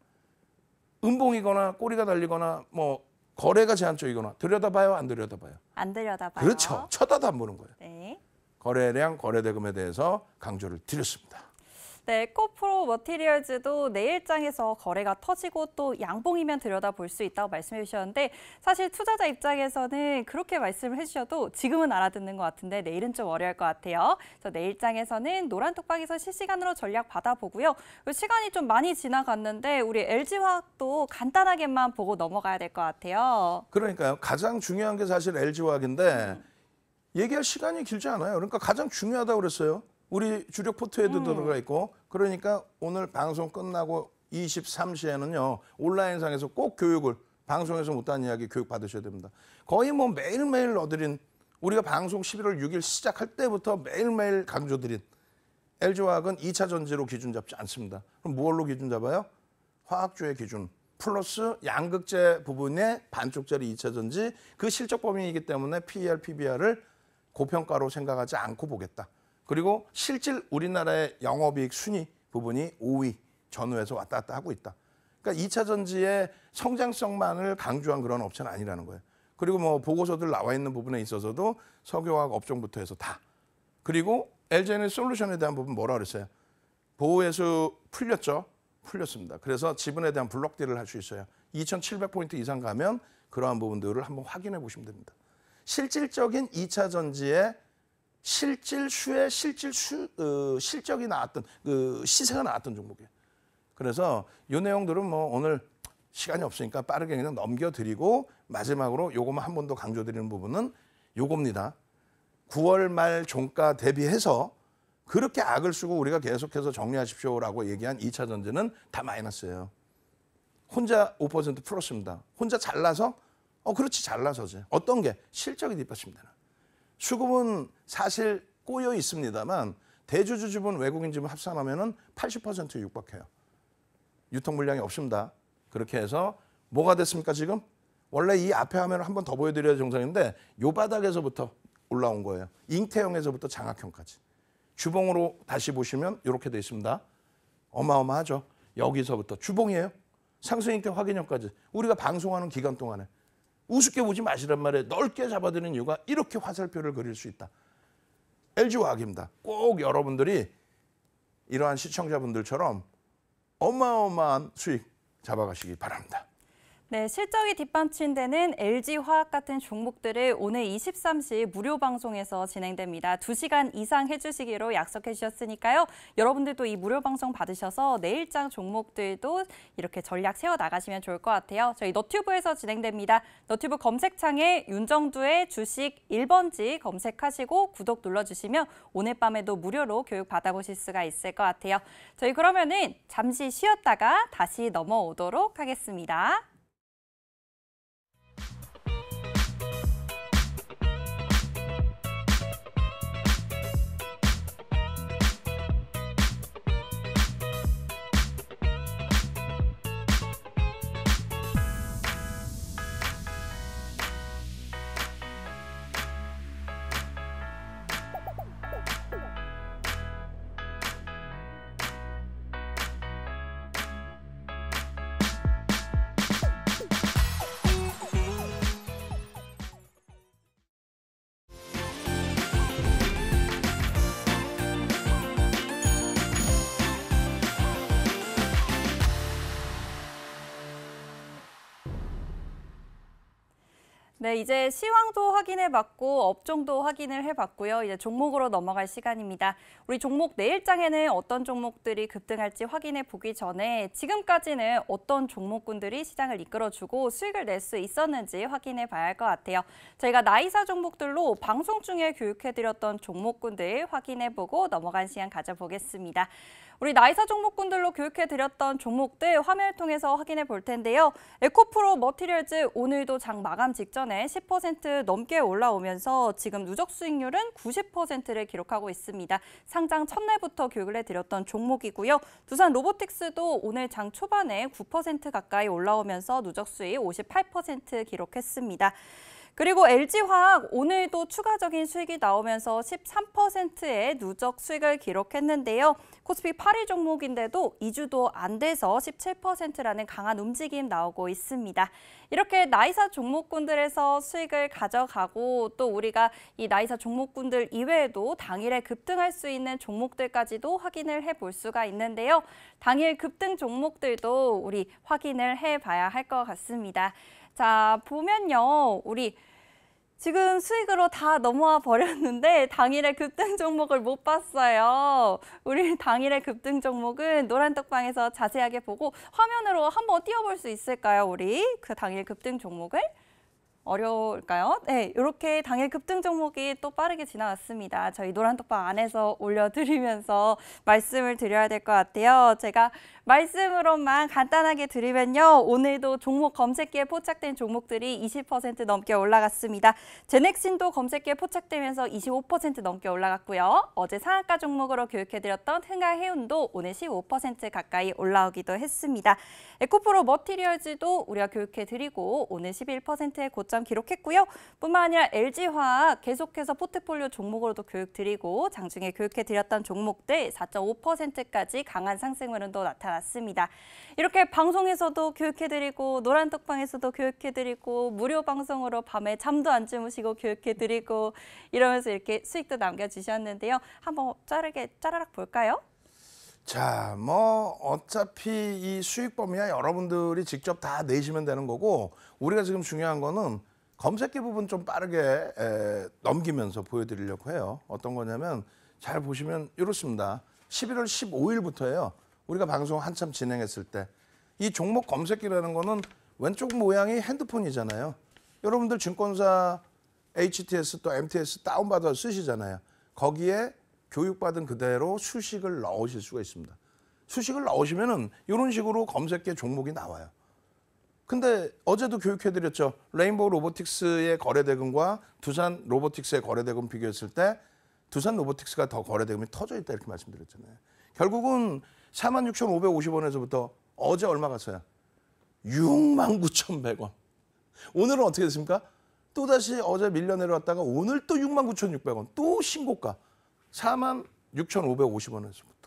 음봉이거나 꼬리가 달리거나 뭐 거래가 제한적이거나 들여다봐요 안 들여다봐요? 안 들여다봐요. 그렇죠. 쳐다도 안 보는 거예요. 네. 거래량, 거래대금에 대해서 강조를 드렸습니다. 네, 코프로 머티리얼즈도 내일장에서 거래가 터지고 또 양봉이면 들여다볼 수 있다고 말씀해 주셨는데 사실 투자자 입장에서는 그렇게 말씀을 해주셔도 지금은 알아듣는 것 같은데 내일은 좀 어려울 것 같아요. 그래서 내일장에서는 노란 톡방에서 실시간으로 전략 받아보고요. 시간이 좀 많이 지나갔는데 우리 LG화학도 간단하게만 보고 넘어가야 될 것 같아요. 그러니까요. 가장 중요한 게 사실 LG화학인데 음. 얘기할 시간이 길지 않아요. 그러니까 가장 중요하다고 그랬어요. 우리 주력 포트에도 음. 들어가 있고 그러니까 오늘 방송 끝나고 23시에는요. 온라인상에서 꼭 교육을 방송에서 못한 이야기 교육 받으셔야 됩니다. 거의 뭐 매일매일 얻드린 우리가 방송 11월 6일 시작할 때부터 매일매일 강조드린 LG화학은 2차 전지로 기준 잡지 않습니다. 그럼 무얼로 기준 잡아요? 화학조의 기준 플러스 양극재 부분의 반쪽짜리 2차 전지 그 실적 범위이기 때문에 PER, PBR을 고평가로 생각하지 않고 보겠다. 그리고 실질 우리나라의 영업이익 순위 부분이 5위 전후에서 왔다 갔다 하고 있다. 그러니까 2차 전지의 성장성만을 강조한 그런 업체는 아니라는 거예요. 그리고 뭐 보고서들 나와 있는 부분에 있어서도 석유화학 업종부터 해서 다. 그리고 LG에는 솔루션에 대한 부분 뭐라 그랬어요? 보호예서 풀렸죠? 풀렸습니다. 그래서 지분에 대한 블록딜을 할 수 있어요. 2,700포인트 이상 가면 그러한 부분들을 한번 확인해 보시면 됩니다. 실질적인 2차 전지에 실질 수의 실질 수 어, 실적이 나왔던 그 시세가 나왔던 종목이에요. 그래서 요 내용들은 뭐 오늘 시간이 없으니까 빠르게 그냥 넘겨드리고 마지막으로 요것만한 번 더 강조드리는 부분은 요겁니다. 9월 말 종가 대비해서 그렇게 악을 쓰고 우리가 계속해서 정리하십시오라고 얘기한 2차 전지는 다 마이너스예요. 혼자 5% 플러스입니다. 혼자 잘라서 어, 그렇지 잘나서지. 어떤 게 실적이 뒷받침되는. 수급은 사실 꼬여 있습니다만 대주주 지분 외국인 지분 합산하면80% 육박해요. 유통 물량이 없습니다. 그렇게 해서 뭐가 됐습니까 지금? 원래 이 앞에 화면을 한 번 더 보여드려야 정상인데 요 바닥에서부터 올라온 거예요. 잉태형에서부터 장악형까지. 주봉으로 다시 보시면 이렇게 돼 있습니다. 어마어마하죠. 여기서부터 주봉이에요. 상승인격 확인형까지. 우리가 방송하는 기간 동안에 우습게 보지 마시란 말에 넓게 잡아드는 이유가 이렇게 화살표를 그릴 수 있다. LG화학입니다. 꼭 여러분들이 이러한 시청자분들처럼 어마어마한 수익 잡아가시기 바랍니다. 네, 실적이 뒷받침되는 LG화학 같은 종목들을 오늘 23시 무료 방송에서 진행됩니다. 2시간 이상 해주시기로 약속해 주셨으니까요. 여러분들도 이 무료 방송 받으셔서 내일장 종목들도 이렇게 전략 세워나가시면 좋을 것 같아요. 저희 너튜브에서 진행됩니다. 너튜브 검색창에 윤정두의 주식 1번지 검색하시고 구독 눌러주시면 오늘 밤에도 무료로 교육 받아보실 수가 있을 것 같아요. 저희 그러면은 잠시 쉬었다가 다시 넘어오도록 하겠습니다. 네, 이제 시황도 확인해 봤고 업종도 확인을 해 봤고요. 이제 종목으로 넘어갈 시간입니다. 우리 종목 내일장에는 어떤 종목들이 급등할지 확인해 보기 전에 지금까지는 어떤 종목군들이 시장을 이끌어 주고 수익을 낼 수 있었는지 확인해 봐야 할 것 같아요. 저희가 나이사 종목들로 방송 중에 교육해 드렸던 종목군들 확인해 보고 넘어간 시간 가져보겠습니다. 우리 나이사 종목군들로 교육해드렸던 종목들 화면을 통해서 확인해 볼 텐데요. 에코프로 머티리얼즈 오늘도 장 마감 직전에 10% 넘게 올라오면서 지금 누적 수익률은 90%를 기록하고 있습니다. 상장 첫날부터 교육을 해드렸던 종목이고요. 두산 로보틱스도 오늘 장 초반에 9% 가까이 올라오면서 누적 수익 58% 기록했습니다. 그리고 LG화학 오늘도 추가적인 수익이 나오면서 13%의 누적 수익을 기록했는데요. 코스피 8위 종목인데도 2주도 안 돼서 17%라는 강한 움직임 나오고 있습니다. 이렇게 나이사 종목군들에서 수익을 가져가고 또 우리가 이 나이사 종목군들 이외에도 당일에 급등할 수 있는 종목들까지도 확인을 해 볼 수가 있는데요. 당일 급등 종목들도 우리 확인을 해봐야 할 것 같습니다. 자, 보면요. 우리 지금 수익으로 다 넘어와 버렸는데 *laughs* 당일의 급등 종목을 못 봤어요. 우리 당일의 급등 종목은 노란 떡방에서 자세하게 보고 화면으로 한번 띄워볼 수 있을까요? 우리 그 당일 급등 종목을 어려울까요? 네, 이렇게 당일 급등 종목이 또 빠르게 지나왔습니다. 저희 노란 떡방 안에서 올려드리면서 말씀을 드려야 될 것 같아요. 제가 말씀으로만 간단하게 드리면요. 오늘도 종목 검색기에 포착된 종목들이 20% 넘게 올라갔습니다. 제넥신도 검색기에 포착되면서 25% 넘게 올라갔고요. 어제 상한가 종목으로 교육해드렸던 흥가해운도 오늘 15% 가까이 올라오기도 했습니다. 에코프로 머티리얼즈도 우리가 교육해드리고 오늘 11%의 고점 기록했고요. 뿐만 아니라 LG화학 계속해서 포트폴리오 종목으로도 교육드리고 장중에 교육해드렸던 종목들 4.5%까지 강한 상승으로도 나타났습니다. 같습니다. 이렇게 방송에서도 교육해드리고 노란 톡방에서도 교육해드리고 무료 방송으로 밤에 잠도 안 주무시고 교육해드리고 이러면서 이렇게 수익도 남겨주셨는데요. 한번 짜르게 짜라락 볼까요? 자, 뭐 어차피 이 수익 범위야 여러분들이 직접 다 내시면 되는 거고 우리가 지금 중요한 거는 검색기 부분 좀 빠르게 에, 넘기면서 보여드리려고 해요. 어떤 거냐면 잘 보시면 이렇습니다. 11월 15일부터예요. 우리가 방송 한참 진행했을 때 이 종목 검색기라는 거는 왼쪽 모양이 핸드폰이잖아요. 여러분들 증권사 HTS 또 MTS 다운받아 쓰시잖아요. 거기에 교육받은 그대로 수식을 넣으실 수가 있습니다. 수식을 넣으시면은 이런 식으로 검색기 종목이 나와요. 근데 어제도 교육해드렸죠. 레인보우 로보틱스의 거래대금과 두산 로보틱스의 거래대금 비교했을 때 두산 로보틱스가 더 거래대금이 터져 있다 이렇게 말씀드렸잖아요. 결국은 46,550원에서부터 어제 얼마 갔어요? 69,100원. 오늘은 어떻게 됐습니까? 또다시 어제 밀려 내려왔다가 오늘 또 69,600원. 또 신고가. 46,550원에서부터.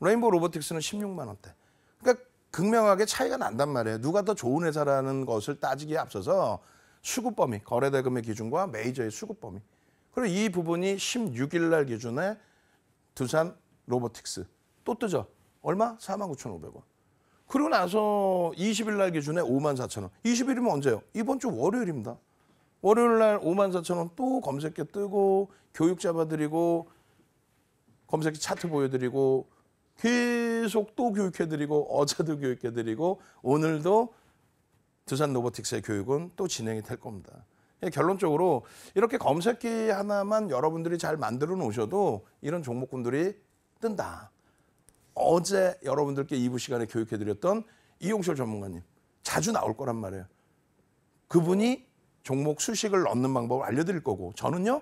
레인보우 로보틱스는 16만 원대. 그러니까 극명하게 차이가 난단 말이에요. 누가 더 좋은 회사라는 것을 따지기에 앞서서 수급 범위, 거래대금의 기준과 메이저의 수급 범위. 그리고 이 부분이 16일 날 기준에 두산 로보틱스 또 뜨죠. 얼마? 49,500원. 그리고 나서 20일 날 기준에 54,000원. 20일이면 언제요? 이번 주 월요일입니다. 월요일 날 54,000원 또 검색해 뜨고 교육 잡아드리고 검색기 차트 보여드리고 계속 또 교육해드리고 어제도 교육해드리고 오늘도 두산 로보틱스의 교육은 또 진행이 될 겁니다. 예, 결론적으로 이렇게 검색기 하나만 여러분들이 잘 만들어 놓으셔도 이런 종목군들이 뜬다. 어제 여러분들께 2부 시간에 교육해드렸던 이용철 전문가님 자주 나올 거란 말이에요. 그분이 종목 수식을 넣는 방법을 알려드릴 거고 저는요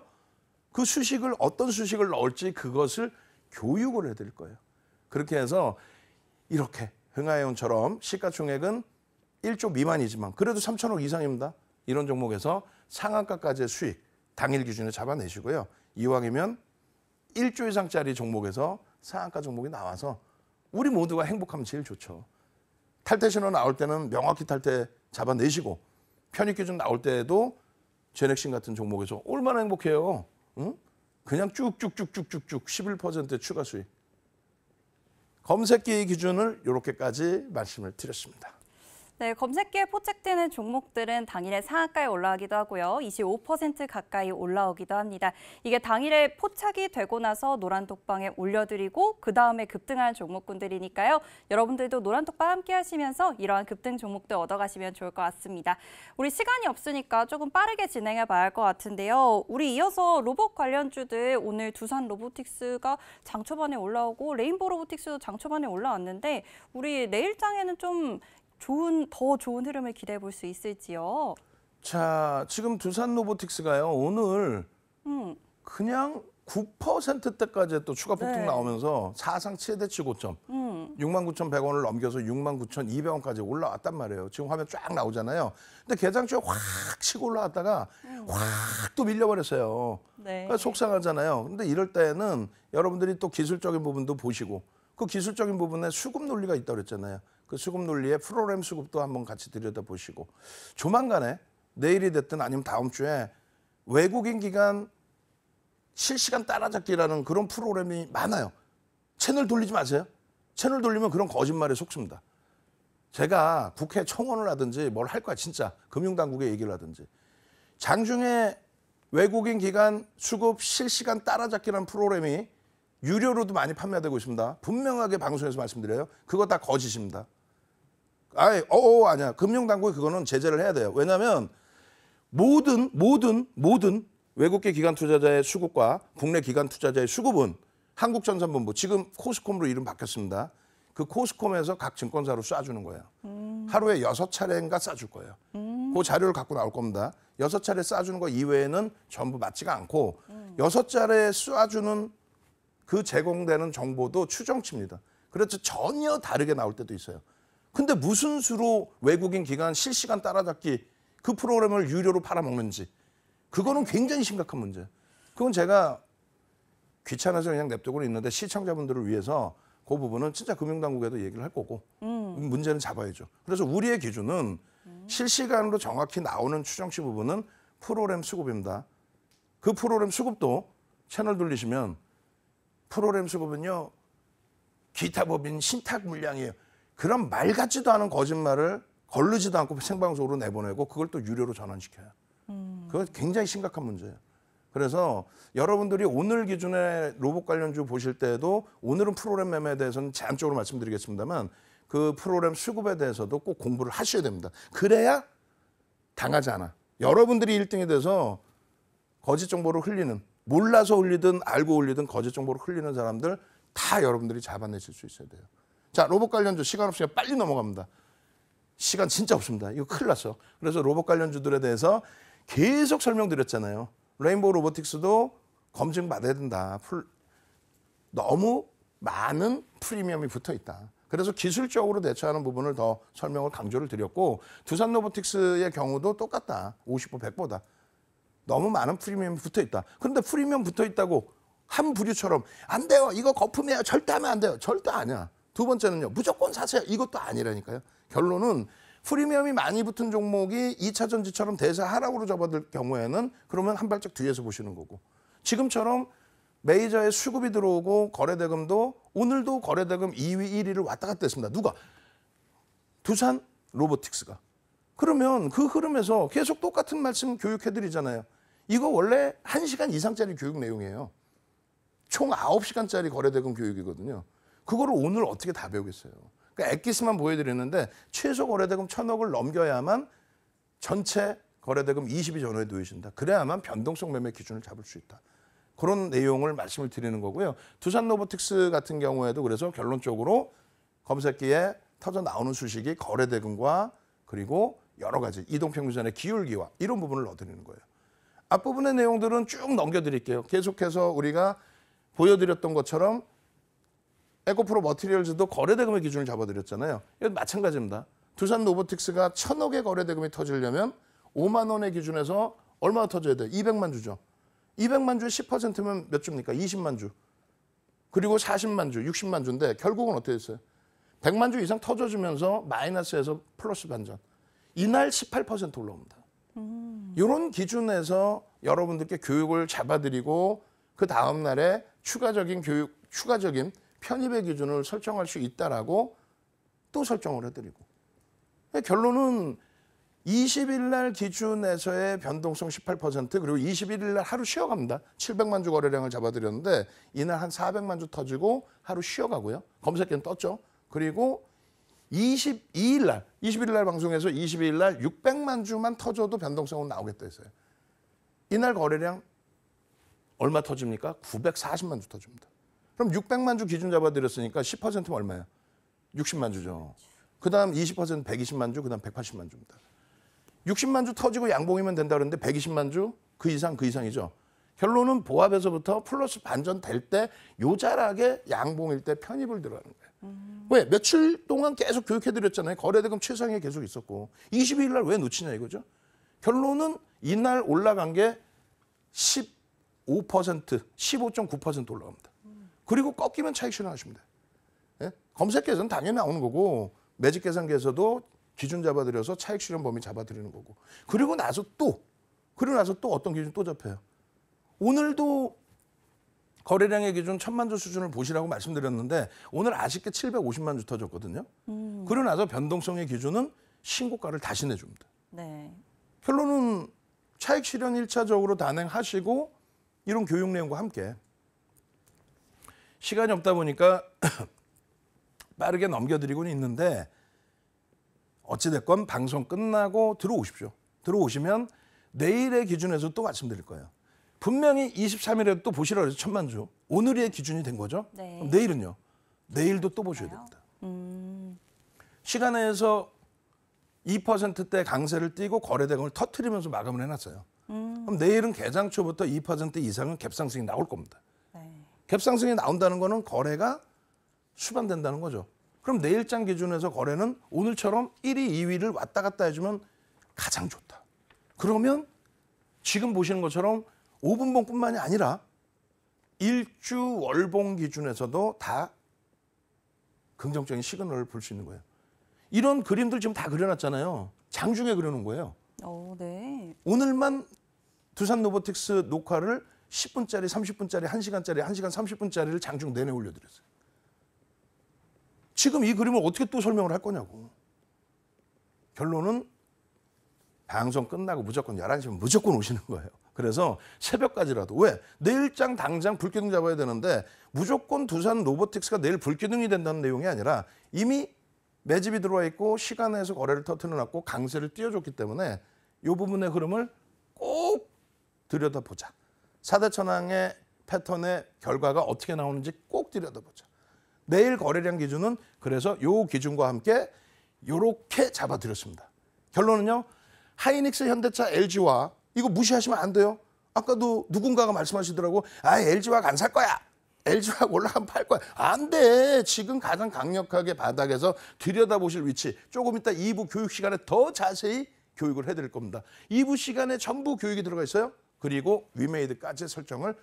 그 수식을 어떤 수식을 넣을지 그것을 교육을 해드릴 거예요. 그렇게 해서 이렇게 흥하해온처럼 시가총액은 1조 미만이지만 그래도 3천억 이상입니다. 이런 종목에서 상한가까지의 수익 당일 기준에 잡아내시고요. 이왕이면 1조 이상짜리 종목에서 상한가 종목이 나와서 우리 모두가 행복하면 제일 좋죠. 탈퇴 신호 나올 때는 명확히 탈퇴 잡아내시고 편입 기준 나올 때에도 제넥신 같은 종목에서 얼마나 행복해요. 응? 그냥 쭉쭉쭉쭉쭉쭉 11% 추가 수익. 검색기 기준을 이렇게까지 말씀을 드렸습니다. 네, 검색기에 포착되는 종목들은 당일에 상한가에 올라가기도 하고요. 25% 가까이 올라오기도 합니다. 이게 당일에 포착이 되고 나서 노란독방에 올려드리고 그 다음에 급등한 종목군들이니까요. 여러분들도 노란독방 함께 하시면서 이러한 급등 종목들 얻어가시면 좋을 것 같습니다. 우리 시간이 없으니까 조금 빠르게 진행해 봐야 할 것 같은데요. 우리 이어서 로봇 관련주들 오늘 두산 로보틱스가 장 초반에 올라오고 레인보 로보틱스도 장 초반에 올라왔는데 우리 내일장에는 좀 좋은 더 좋은 흐름을 기대해 볼 수 있을지요. 자, 지금 두산 로보틱스가요. 오늘 음. 그냥 9%대까지 또 추가 폭등 네. 나오면서 사상 최대치 고점 음. 69,100원을 넘겨서 69,200원까지 올라왔단 말이에요. 지금 화면 쫙 나오잖아요. 근데 개장주에 확 치고 올라왔다가 음. 확또 밀려버렸어요. 네. 그러니까 속상하잖아요. 근데 이럴 때는 여러분들이 또 기술적인 부분도 보시고 그 기술적인 부분에 수급 논리가 있다고 그랬잖아요. 그 수급 논리에 프로그램 수급도 한번 같이 들여다보시고 조만간에 내일이 됐든 아니면 다음 주에 외국인 기간 실시간 따라잡기라는 그런 프로그램이 많아요. 채널 돌리지 마세요. 채널 돌리면 그런 거짓말에 속습니다. 제가 국회 청원을 하든지 뭘 할 거야 진짜 금융당국에 얘기를 하든지 장중에 외국인 기간 수급 실시간 따라잡기라는 프로그램이 유료로도 많이 판매되고 있습니다. 분명하게 방송에서 말씀드려요. 그거 다 거짓입니다. 아예 어어 아니야. 금융당국이 그거는 제재를 해야 돼요. 왜냐하면 모든 모든 모든 외국계 기관 투자자의 수급과 국내 기관 투자자의 수급은 한국전산본부 지금 코스콤으로 이름 바뀌었습니다. 그 코스콤에서 각 증권사로 쏴주는 거예요. 음. 하루에 여섯 차례인가 쏴줄 거예요. 음. 그 자료를 갖고 나올 겁니다. 여섯 차례 쏴주는 거 이외에는 전부 맞지가 않고 음. 여섯 음. 차례 쏴주는 그 제공되는 정보도 추정치입니다. 그렇죠 전혀 다르게 나올 때도 있어요. 근데 무슨 수로 외국인 기관 실시간 따라잡기 그 프로그램을 유료로 팔아먹는지 그거는 굉장히 심각한 문제. 그건 제가 귀찮아서 그냥 냅두고 있는데 시청자분들을 위해서 그 부분은 진짜 금융당국에도 얘기를 할 거고 음. 문제는 잡아야죠. 그래서 우리의 기준은 음. 실시간으로 정확히 나오는 추정치 부분은 프로그램 수급입니다. 그 프로그램 수급도 채널 돌리시면 프로그램 수급은요 기타 법인 신탁 물량이에요. 그런 말 같지도 않은 거짓말을 걸르지도 않고 생방송으로 내보내고 그걸 또 유료로 전환시켜요. 음. 그거 굉장히 심각한 문제예요. 그래서 여러분들이 오늘 기준에 로봇 관련주 보실 때도 오늘은 프로그램 매매에 대해서는 제한적으로 말씀드리겠습니다만 그 프로그램 수급에 대해서도 꼭 공부를 하셔야 됩니다. 그래야 당하지 않아. 여러분들이 1등이 돼서 거짓 정보를 흘리는 몰라서 흘리든 알고 흘리든 거짓 정보를 흘리는 사람들 다 여러분들이 잡아내실 수 있어야 돼요. 자, 로봇 관련주 시간 없으니까 빨리 넘어갑니다. 시간 진짜 없습니다. 이거 큰일 났어. 그래서 로봇 관련주들에 대해서 계속 설명드렸잖아요. 레인보우 로보틱스도 검증 받아야 된다. 풀, 너무 많은 프리미엄이 붙어 있다. 그래서 기술적으로 대처하는 부분을 더 설명을 강조를 드렸고 두산 로보틱스의 경우도 똑같다. 50%보 100보다. 너무 많은 프리미엄이 붙어 있다. 그런데 프리미엄 붙어 있다고 한 부류처럼 안 돼요. 이거 거품이에요. 절대 하면 안 돼요. 절대 아니야. 두 번째는요. 무조건 사세요. 이것도 아니라니까요. 결론은 프리미엄이 많이 붙은 종목이 2차 전지처럼 대세 하락으로 접어들 경우에는 그러면 한 발짝 뒤에서 보시는 거고 지금처럼 메이저의 수급이 들어오고 거래대금도 오늘도 거래대금 2위 1위를 왔다 갔다 했습니다. 누가? 두산 로보틱스가. 그러면 그 흐름에서 계속 똑같은 말씀 교육해드리잖아요. 이거 원래 1시간 이상짜리 교육 내용이에요. 총 9시간짜리 거래대금 교육이거든요. 그거를 오늘 어떻게 다 배우겠어요. 그러니까 액기스만 보여드렸는데 최소 거래대금 천억을 넘겨야만 전체 거래대금 20이 전후에 놓여진다. 그래야만 변동성 매매 기준을 잡을 수 있다. 그런 내용을 말씀을 드리는 거고요. 두산 로보틱스 같은 경우에도 그래서 결론적으로 검색기에 터져 나오는 수식이 거래대금과 그리고 여러 가지 이동평균선의 기울기와 이런 부분을 넣어드리는 거예요. 앞부분의 내용들은 쭉 넘겨드릴게요. 계속해서 우리가 보여드렸던 것처럼 에코프로 머티리얼즈도 거래대금의 기준을 잡아드렸잖아요. 이건 마찬가지입니다. 두산 로보틱스가 천억의 거래대금이 터지려면 5만 원의 기준에서 얼마가 터져야 돼? 200만 주죠. 200만 주에 10%면 몇 주입니까? 20만 주. 그리고 40만 주, 60만 주인데 결국은 어떻게 됐어요? 100만 주 이상 터져주면서 마이너스에서 플러스 반전. 이날 18% 올라옵니다. 음. 이런 기준에서 여러분들께 교육을 잡아드리고 그 다음 날에 추가적인 교육, 추가적인 편입의 기준을 설정할 수 있다라고 또 설정을 해드리고 그러니까 결론은 20일 날 기준에서의 변동성 18% 그리고 21일 날 하루 쉬어갑니다. 700만 주 거래량을 잡아드렸는데 이날 한 400만 주 터지고 하루 쉬어가고요. 검색기는 떴죠. 그리고 22일 날, 21일 날 방송에서 22일 날 600만 주만 터져도 변동성은 나오겠다 했어요. 이날 거래량 얼마 터집니까? 940만 주 터집니다. 그럼 600만 주 기준 잡아드렸으니까 10%면 얼마야? 60만 주죠. 그다음 20% 120만 주, 그다음 180만 주입니다. 60만 주 터지고 양봉이면 된다 그러는데 120만 주 그 이상 그 이상이죠. 결론은 보합에서부터 플러스 반전 될 때 요자락에 양봉일 때 편입을 들어가는 거예요. 음. 왜? 며칠 동안 계속 교육해드렸잖아요. 거래대금 최상에 위 계속 있었고. 22일 날 왜 놓치냐 이거죠. 결론은 이날 올라간 게 15%, 15.9% 올라갑니다. 그리고 꺾이면 차익 실현하시면 돼. 예? 검색계에서 당연히 나오는 거고 매직 계산기에서도 기준 잡아들여서 차익 실현 범위 잡아드리는 거고 그리고 나서 또 그리고 나서 또 어떤 기준 또 잡혀요. 오늘도 거래량의 기준 천만 주 수준을 보시라고 말씀드렸는데 오늘 아쉽게 750만 주 터졌거든요. 음. 그리고 나서 변동성의 기준은 신고가를 다시 내줍니다. 네. 결론은 차익 실현 1차적으로 단행하시고 이런 교육 내용과 함께 시간이 없다 보니까 *clears throat* 빠르게 넘겨드리고는 있는데 어찌됐건 방송 끝나고 들어오십시오. 들어오시면 내일의 기준에서 또 말씀드릴 거예요. 분명히 23일에 또 보시라고 해서 천만 주. 오늘의 기준이 된 거죠. 네. 그럼 내일은요. 내일도 또 보셔야 됩니다. 음. 시간에서 2%대 강세를 띄고 거래대금을 터트리면서 마감을 해놨어요. 음. 그럼 내일은 개장 초부터 2% 이상은 갭상승이 나올 겁니다. 갭상승이 나온다는 거는 거래가 수반된다는 거죠. 그럼 내일장 기준에서 거래는 오늘처럼 1위, 2위를 왔다 갔다 해주면 가장 좋다. 그러면 지금 보시는 것처럼 5분봉뿐만이 아니라 일주 월봉 기준에서도 다 긍정적인 시그널을 볼 수 있는 거예요. 이런 그림들 지금 다 그려놨잖아요. 장중에 그려놓은 거예요. 오, 어, 네. 오늘만 두산 로보틱스 녹화를 10분짜리, 30분짜리, 1시간짜리, 1시간 30분짜리를 장중 내내 올려드렸어요. 지금 이 그림을 어떻게 또 설명을 할 거냐고. 결론은 방송 끝나고 무조건 11시면 무조건 오시는 거예요. 그래서 새벽까지라도 왜 내일장 당장 불기둥 잡아야 되는데 무조건 두산 로보틱스가 내일 불기둥이 된다는 내용이 아니라 이미 매집이 들어와 있고 시간에서 거래를 터트려 놨고 강세를 띄워줬기 때문에 이 부분의 흐름을 꼭 들여다보자. 사대천왕의 패턴의 결과가 어떻게 나오는지 꼭 들여다보자. 내일 거래량 기준은 그래서 요 기준과 함께 요렇게 잡아드렸습니다. 결론은요. 하이닉스, 현대차, LG와 이거 무시하시면 안 돼요. 아까도 누군가가 말씀하시더라고. 아, LG와 간살 거야. LG와 올라가면 팔 거야. 안 돼. 지금 가장 강력하게 바닥에서 들여다보실 위치. 조금 이따 2부 교육 시간에 더 자세히 교육을 해드릴 겁니다. 2부 시간에 전부 교육이 들어가 있어요. 그리고 위메이드까지 설정을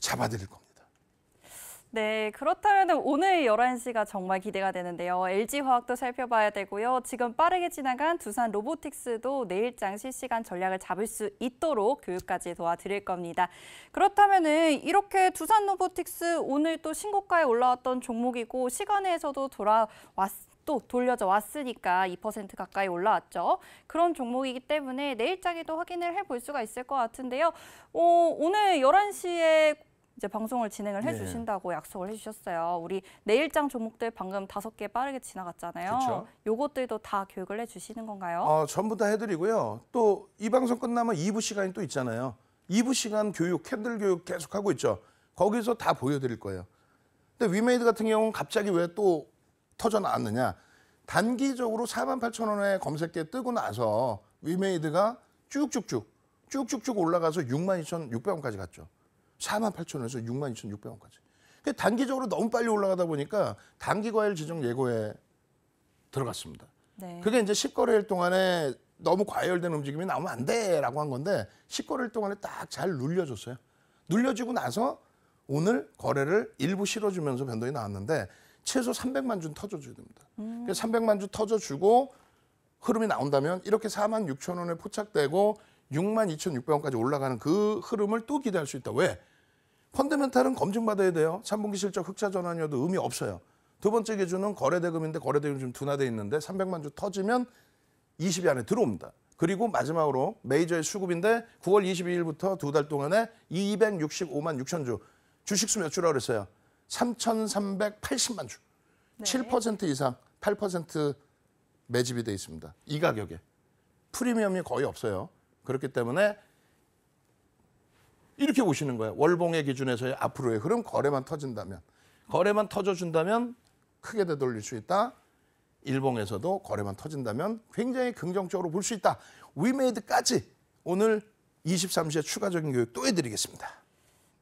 잡아드릴 겁니다. 네, 그렇다면 오늘 11시가 정말 기대가 되는데요. LG화학도 살펴봐야 되고요. 지금 빠르게 지나간 두산 로보틱스도 내일장 실시간 전략을 잡을 수 있도록 교육까지 도와드릴 겁니다. 그렇다면 이렇게 두산 로보틱스 오늘 또 신고가에 올라왔던 종목이고 시간에서도 돌아왔 또 돌려져 왔으니까 2% 가까이 올라왔죠. 그런 종목이기 때문에 내일장에도 확인을 해볼 수가 있을 것 같은데요. 어, 오늘 11시에 이제 방송을 진행을 네. 해주신다고 네. 약속을 해주셨어요. 우리 내일장 종목들 방금 다섯 개 빠르게 지나갔잖아요. 요것들도 다 교육을 해주시는 건가요? 어, 전부 다 해드리고요. 또 이 방송 끝나면 2부 시간이 또 있잖아요. 2부 시간 교육, 캔들 교육 계속하고 있죠. 거기서 다 보여드릴 거예요. 근데 위메이드 같은 경우는 갑자기 왜또 터져 나왔느냐. 단기적으로 4만 8천 원에 검색대에 뜨고 나서 위메이드가 쭉쭉쭉 쭉쭉쭉 올라가서 6만 2,600원까지 갔죠. 4만 8천 원에서 6만 2,600원까지. 그 단기적으로 너무 빨리 올라가다 보니까 단기 과열 지정 예고에 들어갔습니다. 네. 그게 이제 10거래일 동안에 너무 과열된 움직임이 나오면 안 돼라고 한 건데 10거래일 동안에 딱 잘 눌려줬어요. 눌려지고 나서 오늘 거래를 일부 실어주면서 변동이 나왔는데 최소 300만 주는 터져줘야 됩니다. 음. 300만 그러니까 주 터져주고 흐름이 나온다면 이렇게 4만 6천 원에 포착되고 6만 2,600원까지 올라가는 그 흐름을 또 기대할 수 있다. 왜? 펀드멘탈은 검증받아야 돼요. 3분기 실적 흑자 전환이어도 의미 없어요. 두 번째 기준은 거래대금인데 거래대금 이좀 둔화돼 있는데 300만 주 터지면 20위 안에 들어옵니다. 그리고 마지막으로 메이저의 수급인데 9월 22일부터 두 달 동안에 265만 6천 주 주식수 몇 주라고 그랬어요? 3,380만 주. 네. 7% 이상, 8% 매집이 돼 있습니다. 이 가격에. 프리미엄이 거의 없어요. 그렇기 때문에 이렇게 보시는 거예요. 월봉의 기준에서의 앞으로의 흐름 거래만 터진다면. 거래만 터져준다면 크게 되돌릴 수 있다. 일봉에서도 거래만 터진다면 굉장히 긍정적으로 볼 수 있다. 위메이드까지 오늘 23시에 추가적인 교육 또 해드리겠습니다.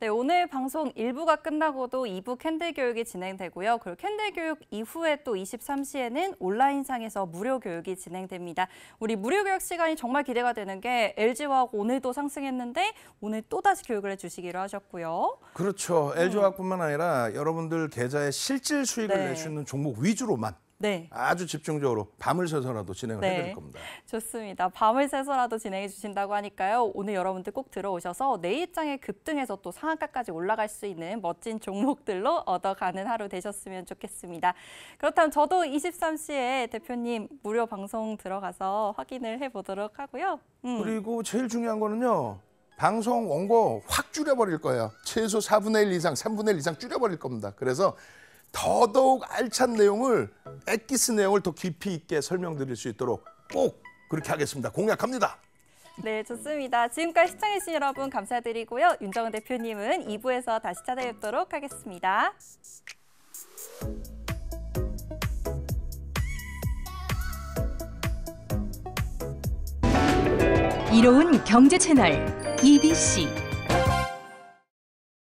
네, 오늘 방송 1부가 끝나고도 2부 캔들 교육이 진행되고요. 그리고 캔들 교육 이후에 또 23시에는 온라인상에서 무료 교육이 진행됩니다. 우리 무료 교육 시간이 정말 기대가 되는 게 LG화학 오늘도 상승했는데 오늘 또다시 교육을 해주시기로 하셨고요. 그렇죠. LG화학뿐만 음. 아니라 여러분들 계좌에 실질 수익을 네. 낼수 있는 종목 위주로만 네. 아주 집중적으로 밤을 새서라도 진행을 네. 해드릴 겁니다. 좋습니다. 밤을 새서라도 진행해 주신다고 하니까요. 오늘 여러분들 꼭 들어오셔서 내 입장에 급등해서 또 상한가까지 올라갈 수 있는 멋진 종목들로 얻어가는 하루 되셨으면 좋겠습니다. 그렇다면 저도 23시에 대표님 무료 방송 들어가서 확인을 해보도록 하고요. 음. 그리고 제일 중요한 거는요. 방송 원고 확 줄여버릴 거예요. 최소 4분의 1 이상, 3분의 1 이상 줄여버릴 겁니다. 그래서 더더욱 알찬 내용을 엑기스 내용을 더 깊이 있게 설명드릴 수 있도록 꼭 그렇게 하겠습니다. 공약합니다. 네, 좋습니다. 지금까지 시청해주신 여러분 감사드리고요. 윤정은 대표님은 2부에서 다시 찾아뵙도록 하겠습니다. 이로운 경제 채널 EBC